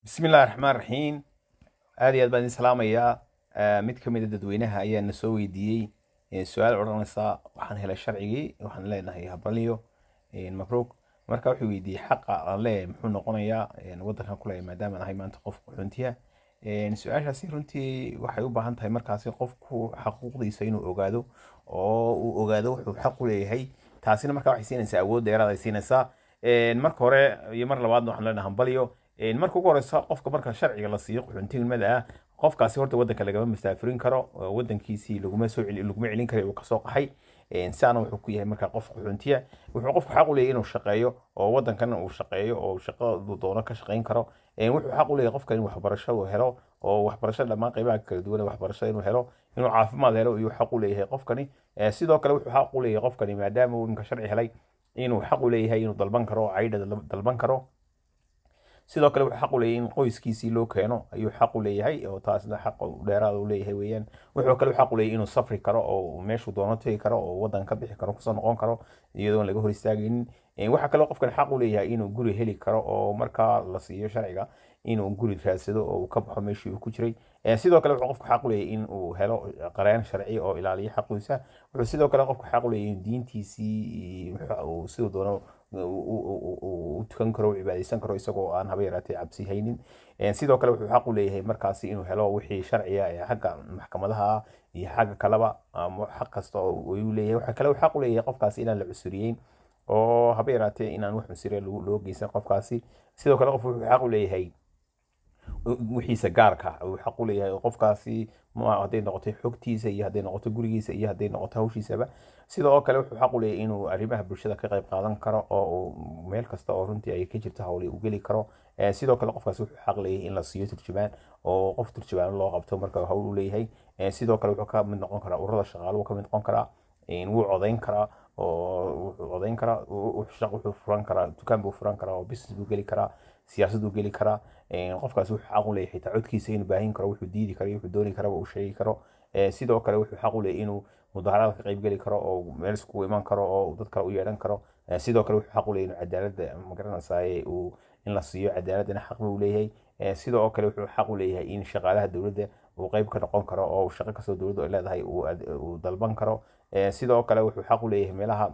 bismillahi raxmaan raxiim aad iyo aad baan idin salaamayaa mid ka mid a dadweynaha ayaa na soo weydiiyey su-aal odhanaysa waxaan helay sharcigii waxaan leenahay habalyo mabruug marka wuxuu weydiiyey xaqa alle muxuu noqonayaa wadankan kule maadaama ahay maanta qof qaxoontiya su-aashaasi runtii waxay u baahan tahay markaasi qofku xaquuqdiisa inuu ogaado oo uu ogaado wuxuu xaq u leeyahay taasina markaa waxay siinaysaa awood dheeraad ay siinaysaa marka hore iyo mar labaadna waxaan leenahay marka ugu horeysa qofka marka sharciga la siiyo quxuntinimada ah qofkaasi horta wadanka lagama masaafurin karo wadankiisii laguma soo laguma celin karay uu kasoo qaxay saana wuxuu ku yahay markaa qof quxuntiya wuxuu qofku xaq u leeyahay inuu shaqeeyo oo wadankan uu shaqeeyo oo shaqadu doono ka shaqayn karo wuxuu xaq u leeyahay qofka in waxbarasho uu helo oo waxbarasho dhammaan qaybaha kala duwan waxbarashada inuu helo inuu caafimaad helo ayuu xaq u leeyahay qofkani sidoo kale wuxuu xaq u leeyahay qofkani maadaama uu imika sharci helay inuu xaq u leeyahay inuu dalban karo caydha dalban karo sidoo kale wuxuu xaq u leeyahay in qoyskiisii loo keeno ayuu xaq u leeyahay oo taasna xaq dheeraada u leeyahay weeyaan wuxuu kale xaq u leeyahay inuu safri karo oo meeshuu doono tegi karo oo wadan ka bixi karo kusoo noqon karo iyadoon laga hor istaagaynin waxaa kaloo qofkan xaq u leeyahay inuu guri heli karo oo markaa la siiyo sharciga inuu guri raadsado oo uu ka baxo meeshii uu ku jiray sidoo kale wuxuu qofku xaq u leeyahay in uu helo qareen sharci oo ilaaliyo xaqiisa wuxuu sidoo kale qofku xaq u leeyahay diintiisii siduu doono u tukan karo cibaadeysan karo isagoo aan haba yaraatee cabsi haynin sidoo kale wuxuu xaq u leeyahay markaasi inuu helo wixii sharciga ee xagga maxkamadaha iyo xagga kaleba xaq kasta oo ayuu leeyahay waxa kale xaq leeyahay qofkaasi inaan la cusuriyeyn oo haba yaraatee inaan wax cusuriya loo geysan qofkaasi sidoo kale qof wuxuu xaq leeyahay wixiisa gaarka ah. uu xaq u leeyahay qofkaasi hadday noqoto xogtiisa iyo hadday noqoto gurigiisa iyo hadday noqoto hawshiisaba sidoo kale wuxuu xaq u leeyahay inuu arrimaha bulshada ka qayb qaadan karo oo uu meel kasta oo runtii ay ka jirto hawli u geli karo sidoo kale qofkaasi wuxuu xaq in la siiyo turjumaan oo qof turjumaan loo qabto marka hawl u leeyahay sidoo kale wuxuu ka noqon karaa ururada shaqaale wuu noqon karaa wuu codayn karaa oo wuxuu codayn karaa wuxuu furan karaa dukaan buu furan karaa oo business buu geli karaa siyaasadu geli karaa qofkaas wuxuu xaq u leeyahay xitaa codkiisa inuu baahin karo wuxuu diidi karo wuxuu dooni karo uu sheegi karo sidoo kale wuxuu xaq u leeyahay inuu mudaharaad ka qaybgeli karo oo meel iskugu iman karo oo dad kale u yeedhan karo sidoo kale wuxuu xaq u leeyahay inuu cadaaladda magaranaysaay uu in la siiyo cadaaladana xaq buu leeyahay sidoo kale wuxuu xaq u leeyahay in shaqaalaha dowladda uu qayb ka noqon karo oo shaqo kastoo dowladdu ay leedahay uu dalban karo sidoo kale wuxuu xaq u leeyahay meelaha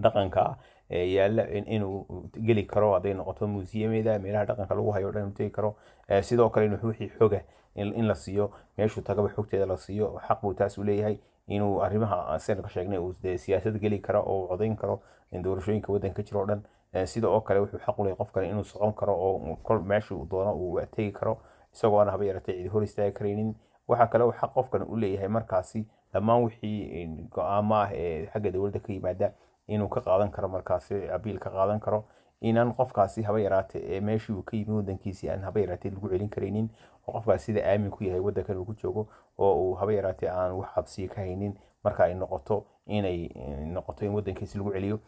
dhaqanka ah yaala inuu geli karo haday noqoto muusiyameda meelaha dhaqanka lagu hayo dhan tegi karo eh, sidoo kale in wixii xoga in la siiyo meeshuu tagaba xogteeda la siiyo xaq buu taas u leeyahay inuu arrimaha sanadka sheegnay uu dee geli karo oo codayn karo doorashooyinka waddanka jiro dhan eh, sida oo kale wuxuu xaq u leeyahay qof kale inuu socon karo oo meeshuu doono uu tegi karo isagoo aan haba yaratay cidi hor istaagi karaynin waxaa kale xaq qofkan u leeyahay markaasi dhammaan wixii eh, go-aamo ee xagga dowladda ka yimaada inuu ka qaadan karo markaasi abiil ka qaadan karo inaan qofkaasi haba yaraate ee meeshii uu ka yimi wadankiisii aan haba yaraatee lagu celin karaynin oo qofkaas sida aamin ku yahay wadankan uu ku joogo oo uu haba yaraatee aan wax cabsiya ka haynin marka ay noqoto inay noqoto in wadankiisi lagu celiyo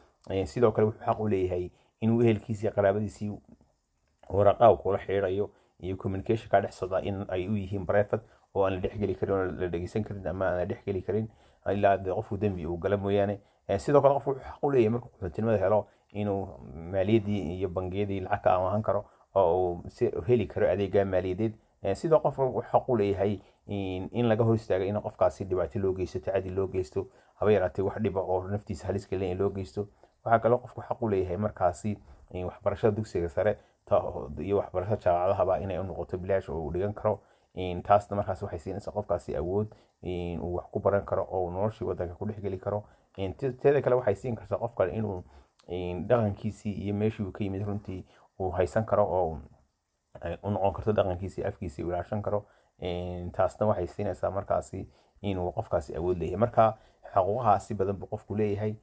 sidoo kale wuxuu xaq u leeyahay inuu ehelkiisii qaraabadiisii waraqaa kula xidhiirayo iyo communication dhex socda in ay u yihiin brevet oo aan la dhexgeli karin oo la dhegeysan karin ama aan la dhexgeli karin ilaa qofku dembi uu gala mooyaane sidoo kale qofku xaq u leeyahay marka qaxootinimada helo inuu maaliyadii iyo bangiyadii lacag ka amahan karo oo uu si heli karo adeega maaliyadeed sidoo qofka uu xaq u leeyahay in laga hor istaago in qofkaasi dhibaato loo geysto cadi loo geysto haba yaraatee wax dhiba oo naftiisa halis gelin in loo geysto waxaa kaloo qofku xaq u leeyahay markaasi waxbarashada dugsiga sare iyo waxbarashada jaamacadahaba inay u noqoto bilaash oo uu dhigan karo taasna markaas waxay siinaysa qofkaasi awood uu wax ku baran karo oo noloshii wadanka ku dhex karo teeda kale waxay siin kartaa qof kale inuu dhaqankiisii iyo meeshii ka yimid runtii uu haysan karo oo u noqon karto dhaqankiisii afkiisii ilaashan karo taasna waxay siinaysaa markaasi inuu qofkaasi awood leeyahay marka xaquuqaha si badan buu qofku leeyahay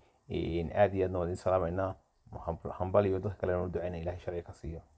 aad iyo aadna waa idin salaamaynaa hambal iyo dadka kalena u ducayna ilahay sharci ka siiyo